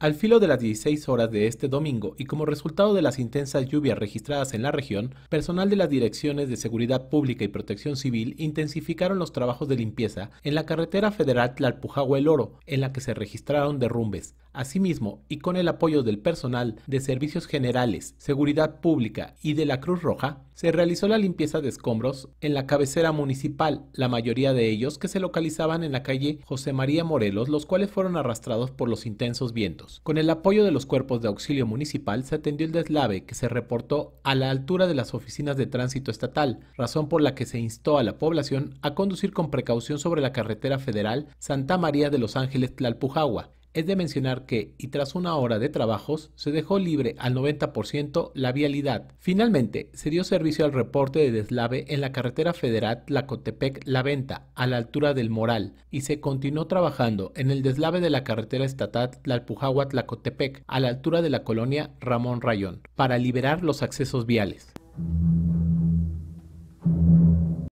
Al filo de las 16 horas de este domingo y como resultado de las intensas lluvias registradas en la región, personal de las direcciones de Seguridad Pública y Protección Civil intensificaron los trabajos de limpieza en la carretera federal tlalpujagua el Oro, en la que se registraron derrumbes. Asimismo, y con el apoyo del personal de Servicios Generales, Seguridad Pública y de la Cruz Roja, se realizó la limpieza de escombros en la cabecera municipal, la mayoría de ellos que se localizaban en la calle José María Morelos, los cuales fueron arrastrados por los intensos vientos. Con el apoyo de los cuerpos de auxilio municipal se atendió el deslave que se reportó a la altura de las oficinas de tránsito estatal, razón por la que se instó a la población a conducir con precaución sobre la carretera federal Santa María de los Ángeles Tlalpujagua, es de mencionar que, y tras una hora de trabajos, se dejó libre al 90% la vialidad. Finalmente, se dio servicio al reporte de deslave en la carretera federal Tlacotepec-La Venta, a la altura del Moral, y se continuó trabajando en el deslave de la carretera estatal tlalpujagua Lacotepec a la altura de la colonia Ramón Rayón, para liberar los accesos viales.